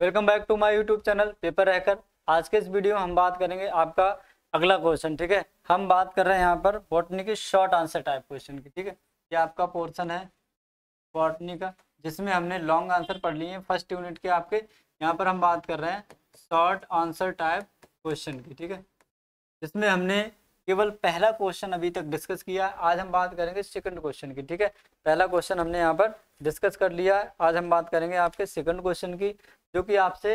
welcome back to my YouTube channel paper hacker आज के इस वीडियो में हम बात करेंगे आपका अगला क्वेश्चन ठीक है हम बात कर रहे हैं यहाँ पर बॉटनी की शॉर्ट आंसर टाइप क्वेश्चन की ठीक है ये आपका पोर्शन है बॉटनी का जिसमें हमने लॉन्ग आंसर पढ़ लिए हैं फर्स्ट यूनिट के आपके यहाँ पर हम बात कर रहे हैं शॉर्ट आंसर टाइप क्वेश्चन की ठीक है जिसमें हमने केवल पहला क्वेश्चन अभी तक डिस्कस किया आज हम बात करेंगे सेकंड क्वेश्चन की ठीक है पहला क्वेश्चन हमने यहाँ पर डिस्कस कर लिया आज हम बात करेंगे आपके सेकंड क्वेश्चन की जो कि आपसे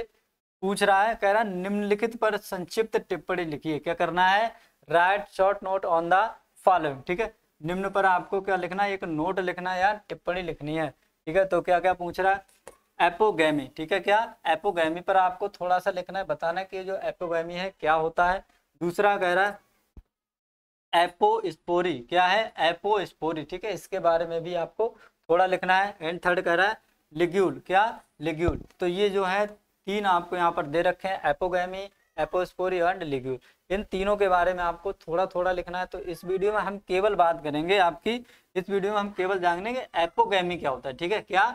पूछ रहा है कह रहा है निम्नलिखित पर संक्षिप्त टिप्पणी लिखिए क्या करना है write short note on the following ठीक है निम्न पर आपको क्या लिखना है एक नोट लिखना है या टिप्पणी लिखनी है ठीक है तो क्या क्या पूछ रहा है एपोगैमी ठीक है क्या एपोगैमी पर आपको थोड़ा सा लिखना है बताना है कि जो एपोगैमी है क्या होता है दूसरा कह रहा है एपोस्पोरी क्या है एपोस्पोरी ठीक है इसके बारे में भी आपको थोड़ा लिखना है एंड थर्ड कह रहा है लिग्यूल क्या लिग्यूल तो ये जो है तीन आपको यहाँ पर दे रखे हैं एपोगैमी एपोस्पोरी एंड लिग्यूल इन तीनों के बारे में आपको थोड़ा थोड़ा लिखना है तो इस वीडियो में हम केवल बात करेंगे आपकी इस वीडियो में हम केवल जानेंगे एपोगैमी क्या होता है ठीक है क्या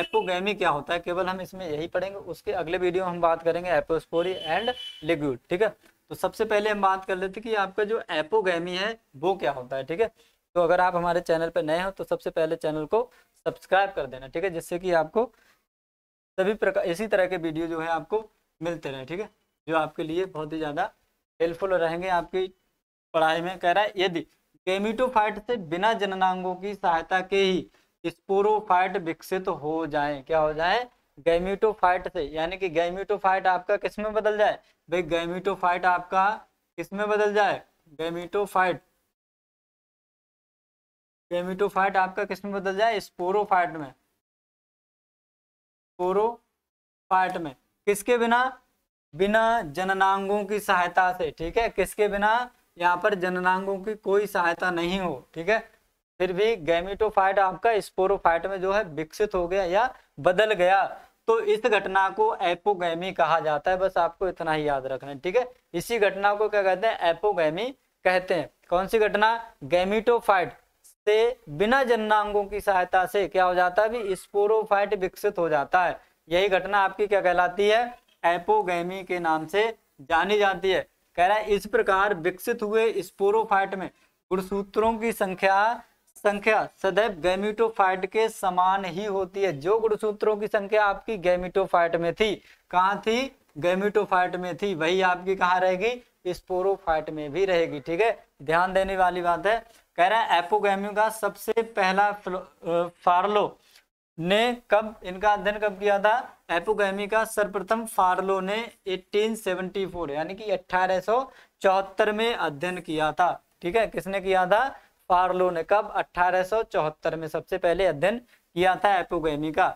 एपोगैमी क्या होता है केवल हम इसमें यही पढ़ेंगे उसके अगले वीडियो में हम बात करेंगे एपोस्पोरी एंड लिग्यूल ठीक है तो सबसे पहले हम बात कर लेते कि आपका जो एपोगैमी है वो क्या होता है ठीक है तो अगर आप हमारे चैनल पर नए हो तो सबसे पहले चैनल को सब्सक्राइब कर देना ठीक है जिससे कि आपको सभी प्रकार इसी तरह के वीडियो जो है आपको मिलते रहे ठीक है जो आपके लिए बहुत ही ज़्यादा हेल्पफुल रहेंगे आपकी पढ़ाई में कह रहा है यदि गेमिटोफाइट से बिना जननांगों की सहायता के ही स्पोरोफाइट विकसित तो हो जाए क्या हो जाए गैमिटोफाइट से यानी कि गैमिटोफाइट आपका किस में बदल जाए भाई गैमिटोफाइट आपका किस में बदल जाए गैमिटोफाइट गेमिटोफाइट आपका किस में बदल जाए स्पोरोफाइट में स्पोरोफाइट में किसके बिना बिना जननांगों की सहायता से ठीक है किसके बिना यहाँ पर जननांगों की कोई सहायता नहीं हो ठीक है फिर भी गैमिटोफाइट आपका स्पोरोफाइट में जो है विकसित हो गया या बदल गया तो इस घटना को एपोगैमी कहा जाता है बस आपको इतना ही याद रखना है ठीक है इसी घटना को क्या कहते हैं एपोगैमी कहते हैं कौन सी घटना गैमिटोफाइट से बिना जननांगों की सहायता से क्या हो जाता है भी स्पोरोफाइट विकसित हो जाता है यही घटना आपकी क्या कहलाती है एपोगेमी के नाम से जानी जाती है कह रहा है इस प्रकार विकसित हुए स्पोरोफाइट में गुणसूत्रों की संख्या संख्या सदैव गैमिटोफाइट के समान ही होती है जो गुणसूत्रों की संख्या आपकी गैमिटोफाइट में थी कहाँ थी गैमिटोफाइट में थी वही आपकी कहाँ रहेगी स्पोरोफाइट में भी रहेगी ठीक है ध्यान देने वाली बात है कह रहा है एपोगेम्यू का सबसे पहला फार्लो ने कब इनका अध्ययन कब किया था एपोगेमी का सर्वप्रथम फार्लो ने 1874 यानी कि 1874 में अध्ययन किया था ठीक है किसने किया था फार्लो ने कब 1874 में सबसे पहले अध्ययन किया था एपोगेमी का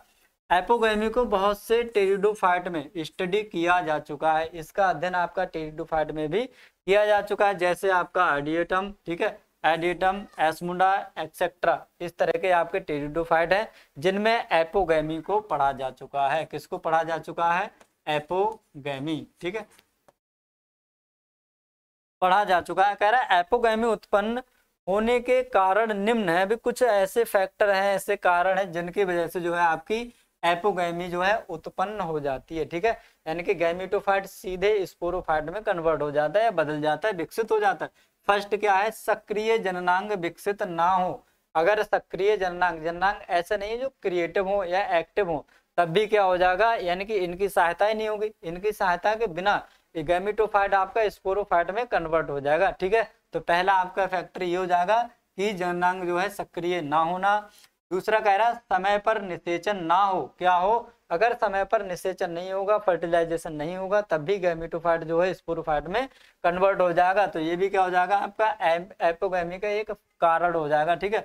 एपोगेमी को बहुत से टेरिडोफाइट में स्टडी किया जा चुका है इसका अध्ययन आपका टेरिडोफाइट में भी किया जा चुका है जैसे आपका आर्डिएटम ठीक है एडिटम एसमुंडा एक्सेट्रा इस तरह के आपके टेरिडोफाइट हैं जिनमें एपोगैमी को पढ़ा जा चुका है किसको पढ़ा जा चुका है एपोगैमी ठीक है पढ़ा जा चुका है कह रहा है एपोगैमी उत्पन्न होने के कारण निम्न है भी कुछ ऐसे फैक्टर हैं ऐसे कारण हैं जिनकी वजह से जो है आपकी एपोगैमी जो है उत्पन्न हो जाती है ठीक है यानी कि गैमिटोफाइट सीधे स्पोरोफाइट में कन्वर्ट हो जाता है या बदल जाता है विकसित हो जाता है फर्स्ट क्या है सक्रिय जननांग विकसित ना हो अगर सक्रिय जननांग जननांग ऐसे नहीं है जो क्रिएटिव हो या एक्टिव हो तब भी क्या हो जाएगा यानी कि इनकी सहायता ही नहीं होगी इनकी सहायता के बिना गैमिटोफाइट आपका स्पोरोफाइट में कन्वर्ट हो जाएगा ठीक है तो पहला आपका फैक्टर ये हो जाएगा कि जननांग जो है सक्रिय ना होना दूसरा कह रहा है समय पर निषेचन ना हो क्या हो अगर समय पर निषेचन नहीं होगा फर्टिलाइजेशन नहीं होगा तब भी गैमिटोफाइट जो है स्पोरोफाइट में कन्वर्ट हो जाएगा तो ये भी क्या हो जाएगा आपका एपोगैमी का एक कारण हो जाएगा ठीक है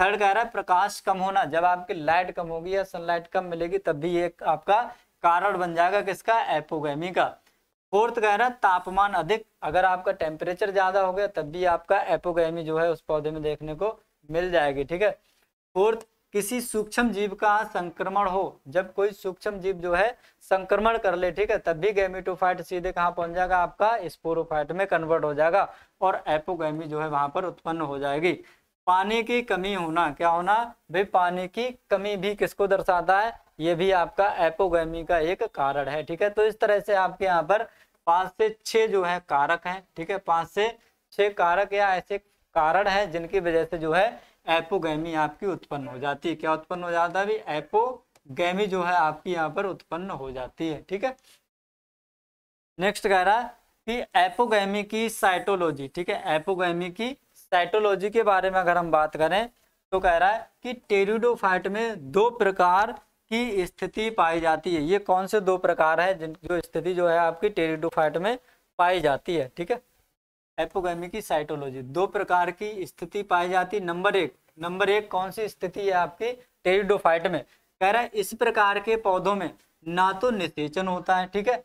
थर्ड कह रहा है प्रकाश कम होना जब आपकी लाइट कम होगी या सनलाइट कम मिलेगी तब भी एक आपका कारण बन जाएगा किसका एपोगैमी का फोर्थ कह रहा है तापमान अधिक अगर आपका टेम्परेचर ज्यादा हो गया तब भी आपका एपोगैमी जो है उस पौधे में देखने को मिल जाएगी ठीक है फोर्थ किसी सूक्ष्म जीव का संक्रमण हो जब कोई सूक्ष्म जीव जो है संक्रमण कर ले ठीक है तब भी गैमिटोफाइट सीधे कहाँ पहुंच जाएगा आपका स्पोरोफाइट में कन्वर्ट हो जाएगा और एपोगैमी जो है वहां पर उत्पन्न हो जाएगी पानी की कमी होना क्या होना भाई पानी की कमी भी किसको दर्शाता है ये भी आपका एपोगैमी का एक कारण है ठीक है तो इस तरह से आपके यहाँ पर पांच से छह जो है कारक है ठीक है पांच से छह कारक या ऐसे कारण है जिनकी वजह से जो है एपोगैमी आपकी उत्पन्न हो जाती है क्या उत्पन्न हो जाता है भी एपोगैमी जो है आपकी यहाँ पर उत्पन्न हो जाती है ठीक है नेक्स्ट कह रहा है कि एपोगैमी की साइटोलॉजी ठीक है एपोगैमी की साइटोलॉजी के बारे में अगर हम बात करें तो कह रहा है कि टेरिडोफाइट में दो प्रकार की स्थिति पाई जाती है ये कौन से दो प्रकार है जिन जो स्थिति जो है आपकी टेरिडोफाइट में पाई जाती है ठीक है एपोगैमी की साइटोलॉजी दो प्रकार की स्थिति पाई जाती नंबर एक नंबर एक कौन सी स्थिति है आपकी टेरिडोफाइट में कह रहा है इस प्रकार के पौधों में ना तो निषेचन होता है ठीक है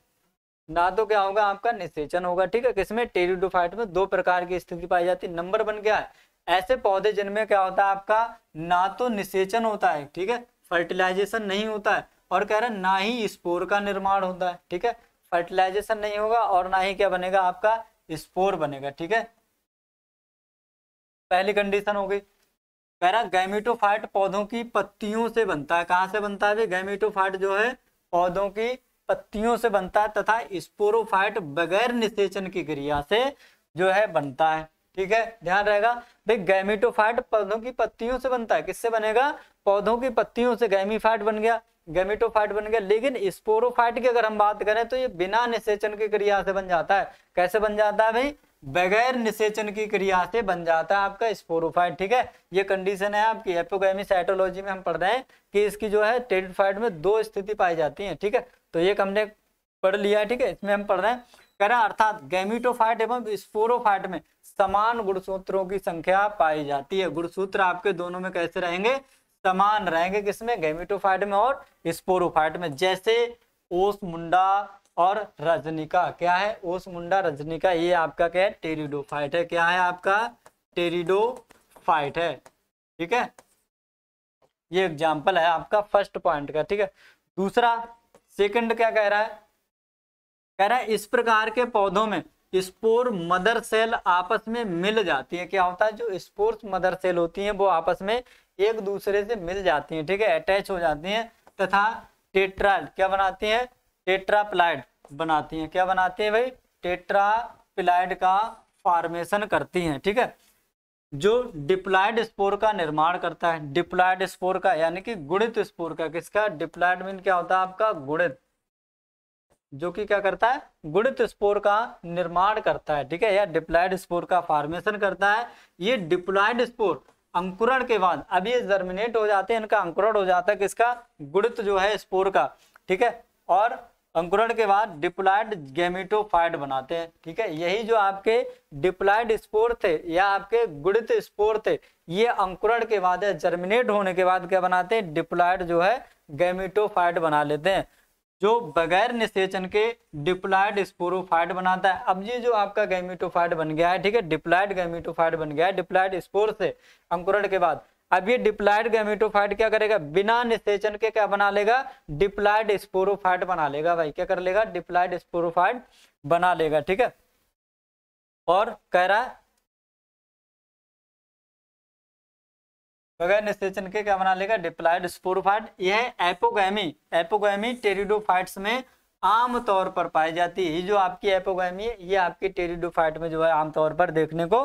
ना तो क्या होगा आपका निषेचन होगा ठीक है किसमें टेरिडोफाइट में दो प्रकार की स्थिति पाई जाती है नंबर वन क्या है ऐसे पौधे जिनमें क्या होता है आपका ना तो निषेचन होता है ठीक है फर्टिलाइजेशन नहीं होता है और कह रहे हैं ना ही स्पोर का निर्माण होता है ठीक है फर्टिलाइजेशन नहीं होगा और ना ही क्या बनेगा आपका स्पोर बनेगा ठीक है पहली कंडीशन हो गई कह रहा गैमिटोफाइट पौधों की पत्तियों से बनता है कहाँ से बनता है गैमिटोफाइट जो है पौधों की पत्तियों से बनता है तथा स्पोरोफाइट बगैर निषेचन की क्रिया से जो है बनता है ठीक है ध्यान रहेगा भाई गैमिटोफाइट पौधों की पत्तियों से बनता है किससे बनेगा पौधों की पत्तियों से गैमीफाइट बन गया गेमिटोफाइट बन गया लेकिन स्पोरोफाइट की अगर हम बात करें तो ये बिना निषेचन की क्रिया से बन जाता है कैसे बन जाता है भाई बगैर निषेचन की क्रिया से बन जाता है आपका स्पोरोफाइट ठीक है ये कंडीशन है आपकी एपोगेमी साइटोलॉजी में हम पढ़ रहे हैं कि इसकी जो है टेरिडफाइट में दो स्थिति पाई जाती है ठीक है तो ये हमने पढ़ लिया ठीक है इसमें हम पढ़ रहे हैं कह रहे हैं अर्थात गैमिटोफाइट एवं स्पोरोफाइट में समान गुणसूत्रों की संख्या पाई जाती है गुणसूत्र आपके दोनों में कैसे रहेंगे समान रहेंगे किसमें गेमिटोफाइट में और स्पोरोफाइट में जैसे ओस मुंडा और रजनिका क्या है ओस मुंडा रजनिका ये आपका क्या है टेरिडोफाइट है क्या है आपका टेरिडोफाइट है ठीक है ये एग्जाम्पल है आपका फर्स्ट पॉइंट का ठीक है दूसरा सेकंड क्या कह रहा है कह रहा है इस प्रकार के पौधों में स्पोर मदर सेल आपस में मिल जाती है क्या होता है जो स्पोर्स मदर सेल होती है वो आपस में एक दूसरे से मिल जाती हैं ठीक है अटैच हो जाती हैं तथा टेट्राइड क्या बनाती हैं टेट्राप्लाइड बनाती हैं क्या बनाती हैं भाई टेट्राप्लाइड का फॉर्मेशन करती हैं ठीक है जो डिप्लाइड स्पोर का निर्माण करता है डिप्लाइड स्पोर का यानी कि गुणित स्पोर का किसका डिप्लाइड मीन क्या होता है आपका गुणित जो कि क्या करता है गुणित स्पोर का निर्माण करता है ठीक है या डिप्लाइड स्पोर का फॉर्मेशन करता है ये डिप्लाइड स्पोर अंकुरण के बाद अब ये जर्मिनेट हो जाते हैं इनका अंकुरण हो जाता है किसका गुड़ित जो है स्पोर का ठीक है और अंकुरण के बाद डिप्लाइड गेमिटोफाइड बनाते हैं ठीक है यही जो आपके डिप्लाइड स्पोर थे या आपके गुड़ित स्पोर थे ये अंकुरण के बाद जर्मिनेट होने के बाद क्या बनाते हैं डिप्लाइड जो है गेमिटोफाइड बना लेते हैं जो बगैर निषेचन के डिप्लाइड स्पोरोफाइड बनाता है अब ये जो आपका गैमिटोफाइड बन गया है ठीक है डिप्लाइड गैमिटोफाइड बन गया है डिप्लाइड स्पोर से अंकुरण के बाद अब ये डिप्लाइड गैमिटोफाइड क्या करेगा बिना निषेचन के क्या बना लेगा डिप्लाइड स्पोरोफाइड बना लेगा भाई क्या कर लेगा डिप्लाइड स्पोरोफाइड बना लेगा ठीक है और कह रहा है बगैर निषेचन के क्या बना लेगा डिप्लाइड स्पोरोफाइट यह एपोगैमी एपोगैमी टेरिडोफाइट्स में आमतौर पर पाई जाती है जो आपकी एपोगैमी है ये आपकी टेरिडोफाइट में जो है आमतौर पर देखने को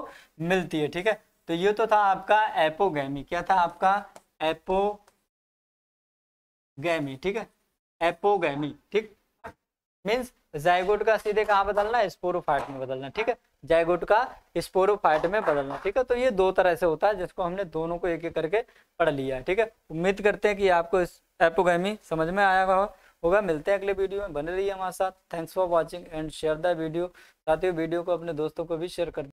मिलती है ठीक है तो ये तो था आपका एपोगैमी क्या था आपका एपोगैमी ठीक है एपोगैमी ठीक मीन्स जयगुट का सीधे कहाँ बदलना स्पोरोफाइट में बदलना ठीक है जयगुट का स्पोरोफाइट में बदलना ठीक है तो ये दो तरह से होता है जिसको हमने दोनों को एक एक करके पढ़ लिया है ठीक है उम्मीद करते हैं कि आपको इस एपोगी समझ में आया हो, होगा मिलते हैं अगले वीडियो में बने रहिए हमारे साथ thanks for watching and share the video साथ ही वीडियो को अपने दोस्तों को भी शेयर कर